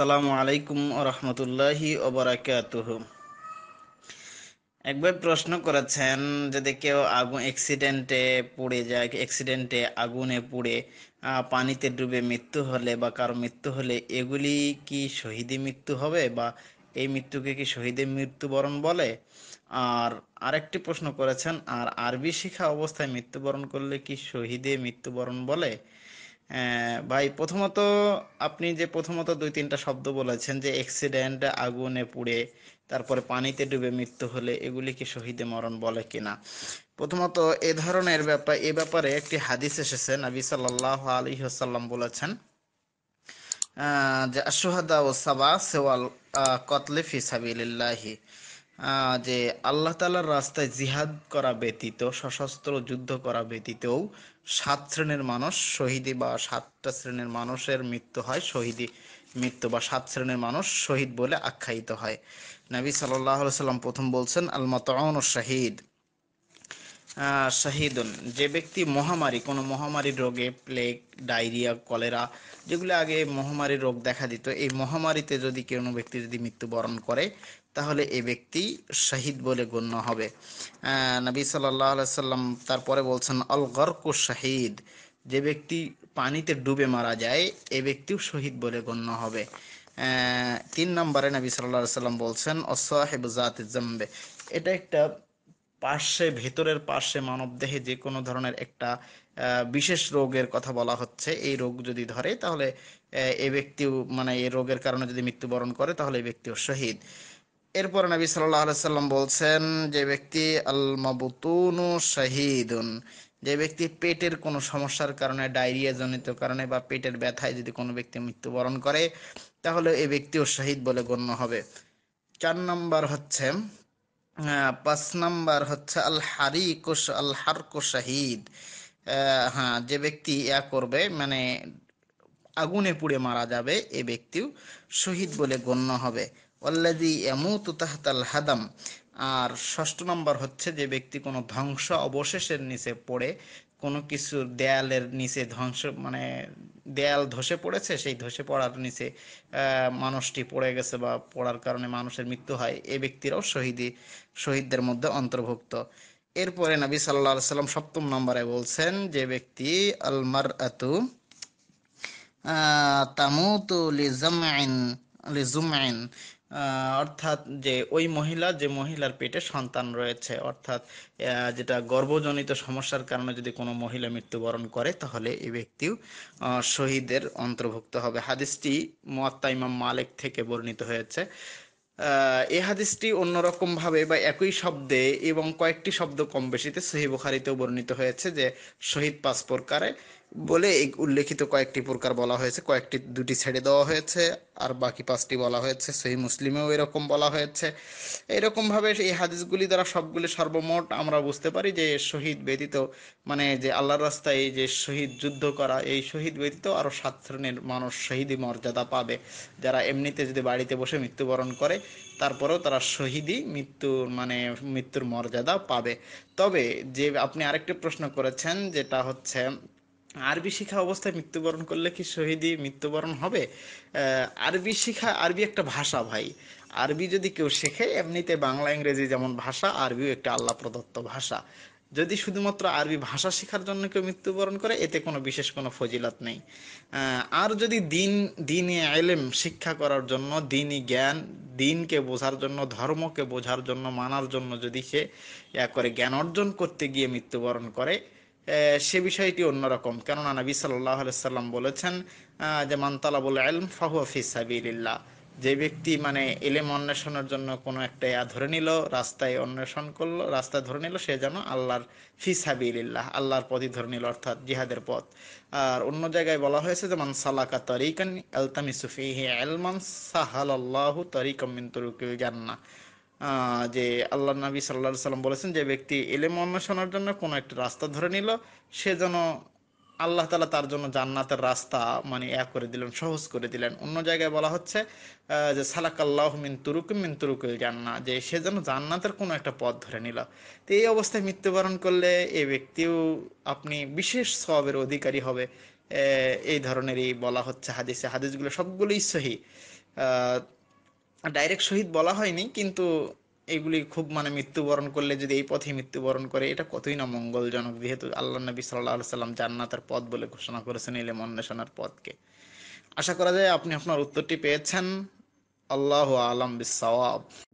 আসসালামু আলাইকুম রহমতুল্লাহি ওবরাকাতুহ একবার প্রশ্ন করেছেন যদি কেউ আগুন অ্যাক্সিডেন্টে পুড়ে যায় অ্যাক্সিডেন্টে আগুনে পুড়ে পানিতে ডুবে মৃত্যু হলে বা কারো মৃত্যু হলে এগুলি কি শহীদে মৃত্যু হবে বা এই মৃত্যুকে কি শহীদে মৃত্যুবরণ বলে আর আরেকটি প্রশ্ন করেছেন আর আরবি শিখা অবস্থায় মৃত্যুবরণ করলে কি শহীদে মৃত্যুবরণ বলে হ্যাঁ, ভাই প্রথমত আপনি যে প্রথমত দুই তিনটা শব্দ বলেছেন যে অ্যাক্সিডেন্ট আগুনে পুড়ে তারপরে পানিতে ডুবে মৃত্যু হলে এগুলি কি শহীদে মরণ বলে কিনা প্রথমত এ ধরনের ব্যাপার এ ব্যাপারে একটি হাদিস এসেছে নবী সাল্লাহ আলী হাসাল্লাম বলেছেন যে আশুহাদা ও সাবা সেওয়াল কতলে ফিসাবিল্লাহি যে আল্লাহ তালার রাস্তায় জিহাদ করা ব্যতীত সশস্ত্র যুদ্ধ করা ব্যতীতও সাত শ্রেণীর মানুষ শহীদি বা সাতটা শ্রেণীর মানুষের মৃত্যু হয় শহীদি মৃত্যু বা সাত শ্রেণীর মানুষ শহীদ বলে আখ্যায়িত হয় নবী সাল্লাহ সাল্লাম প্রথম বলছেন আল মতন শাহিদ শাহিদুন যে ব্যক্তি মহামারী কোনো মহামারীর রোগে প্লেগ ডায়রিয়া কলেরা যেগুলো আগে মহামারীর রোগ দেখা দিত এই মহামারীতে যদি কোনো ব্যক্তি যদি মৃত্যুবরণ করে তাহলে এ ব্যক্তি শহীদ বলে গণ্য হবে নবী সাল্লাহ সাল্লাম তারপরে বলছেন অল গরকু শাহিদ যে ব্যক্তি পানিতে ডুবে মারা যায় এ ব্যক্তিও শহীদ বলে গণ্য হবে তিন নম্বরে নবী সাল্লাহ সাল্লাম বলছেন অসাহেব জাতে জম্বে এটা একটা পার্শ্বে ভেতরের পার্শ্বে মানবদেহে যে কোনো ধরনের একটা বিশেষ রোগের কথা বলা হচ্ছে এই রোগ যদি ধরে তাহলে এ ব্যক্তিও মানে এই রোগের কারণে যদি মৃত্যুবরণ করে তাহলে এই ব্যক্তিও শহীদ এরপর নবী সাল্লাহ সাল্লাম বলছেন যে ব্যক্তি আল মাবুতুনু শাহিদুন যে ব্যক্তি পেটের কোনো সমস্যার কারণে ডায়রিয়া জনিত কারণে বা পেটের ব্যথায় যদি কোনো ব্যক্তি মৃত্যুবরণ করে তাহলে এই ব্যক্তিও শহীদ বলে গণ্য হবে চার নম্বর হচ্ছে হ্যাঁ, পাঁচ নাম্বার হচ্ছে আল হারিকুশ আল হারকু শাহিদ হ্যাঁ যে ব্যক্তি ইয়া করবে মানে আগুনে পুড়ে মারা যাবে এ ব্যক্তিও শহীদ বলে গণ্য হবে ওয়াল্লাদি এমু তাহতাল হাদাম আর ষষ্ঠ নম্বর হচ্ছে যে ব্যক্তি কোনো ধ্বংস অবশেষের নিচে পড়ে কোনো কিছুর দেয়ালের নিচে ধ্বংস মানে দেয়াল ধসে পড়েছে সেই ধসে পড়ার নিচে মানুষটি পড়ে গেছে বা পড়ার কারণে মানুষের মৃত্যু হয় এই ব্যক্তিরাও শহীদি শহীদদের মধ্যে অন্তর্ভুক্ত এরপরে নবী সাল্লা সাল্লাম সপ্তম নম্বরে বলছেন যে ব্যক্তি আলমার আতু তামুতু লিজুম আইন অর্থাৎ যে ওই মহিলা যে মহিলার পেটে সন্তান রয়েছে অর্থাৎ যেটা গর্ভজনিত সমস্যার কারণে যদি কোনো মহিলা মৃত্যুবরণ করে তাহলে এই ব্যক্তিও শহীদের অন্তর্ভুক্ত হবে হাদিসটি মোয়াত্তা ইমাম মালিক থেকে বর্ণিত হয়েছে এ হাদিসটি অন্যরকম ভাবে বা একই শব্দে এবং কয়েকটি শব্দ কম বেশিতে সহিবুখারিতেও বর্ণিত হয়েছে যে শহীদ পাঁচ প্রকারে বলে উল্লেখিত কয়েকটি প্রকার বলা হয়েছে কয়েকটি দুটি ছেড়ে দেওয়া হয়েছে আর বাকি পাঁচটি বলা হয়েছে সেই মুসলিমেও এরকম বলা হয়েছে এরকমভাবে এই হাদিসগুলি দ্বারা সবগুলি সর্বমোট আমরা বুঝতে পারি যে শহীদ ব্যতীত মানে যে আল্লাহর রাস্তায় যে শহীদ যুদ্ধ করা এই শহীদ ব্যতীত আরও সাত ধরনের মানুষ শহীদই মর্যাদা পাবে যারা এমনিতে যদি বাড়িতে বসে মৃত্যুবরণ করে তারপরেও তারা শহীদই মৃত্যুর মানে মৃত্যুর মর্যাদা পাবে তবে যে আপনি আরেকটি প্রশ্ন করেছেন যেটা হচ্ছে আরবি শিখা অবস্থায় মৃত্যুবরণ করলে কি শহীদি মৃত্যুবরণ হবে আরবি শিখা আরবি একটা ভাষা ভাই আরবি যদি কেউ শেখে এমনিতে বাংলা ইংরেজি যেমন ভাষা আরবিও একটা আল্লাহ প্রদত্ত ভাষা যদি শুধুমাত্র আরবি ভাষা শেখার জন্য কেউ মৃত্যুবরণ করে এতে কোনো বিশেষ কোনো ফজিলত নেই আর যদি দিন দিনে এলেম শিক্ষা করার জন্য দিনই জ্ঞান দিনকে বোঝার জন্য ধর্মকে বোঝার জন্য মানার জন্য যদি সে ইয়া করে জ্ঞান অর্জন করতে গিয়ে মৃত্যুবরণ করে সে বিষয়টি অন্যরকম কেননা নবী সাল্লাহ সাল্লাম বলেছেন যে মান্তালাবুল আলম ফাহুয়াফি সাবিল্লাহ যে ব্যক্তি মানে এলেম অন্বেষণের জন্য কোনো একটা ধরে নিল রাস্তায় অন্বেষণ করলো রাস্তায় ধরে নিল সে যেন আল্লাহর ফি সাবিল্লাহ আল্লাহর পথই ধরে নিল অর্থাৎ জিহাদের পথ আর অন্য জায়গায় বলা হয়েছে যেমন সালাকা তরিকান আলতামিসুফি হে আলমান সাহাল আল্লাহ তরিকমিন তরুকিল জান্না যে আল্লাহ নবী সাল্লা সাল্লাম বলেছেন যে ব্যক্তি এলেম অন্বেষণের জন্য কোনো একটা রাস্তা ধরে নিল সে যেন আল্লাহ তালা তার জন্য জান্নাতের রাস্তা মানে এক করে দিলেন সহজ করে দিলেন অন্য জায়গায় বলা হচ্ছে যে সালাক আল্লাহ মিন তুরুক মিন তুরুকুল জান্না যে সে যেন জান্নাতের কোনো একটা পথ ধরে নিল তো এই অবস্থায় মৃত্যুবরণ করলে এই ব্যক্তিও আপনি বিশেষ স্বভাবের অধিকারী হবে এই ধরনেরই বলা হচ্ছে হাদিসে হাদিসগুলো সবগুলোই সহি ডাইরেক্ট শহীদ বলা হয়নি কিন্তু এগুলি খুব মানে মৃত্যুবরণ করলে যদি এই পথে মৃত্যুবরণ করে এটা কতই না মঙ্গলজনক যেহেতু আল্লাহ নবী সাল্লাহ সাল্লাম জান্নাতের পথ বলে ঘোষণা করেছেন এলে অন্বেষণের পথকে আশা করা যায় আপনি আপনার উত্তরটি পেয়েছেন আল্লাহ আলম বিসাওয়াব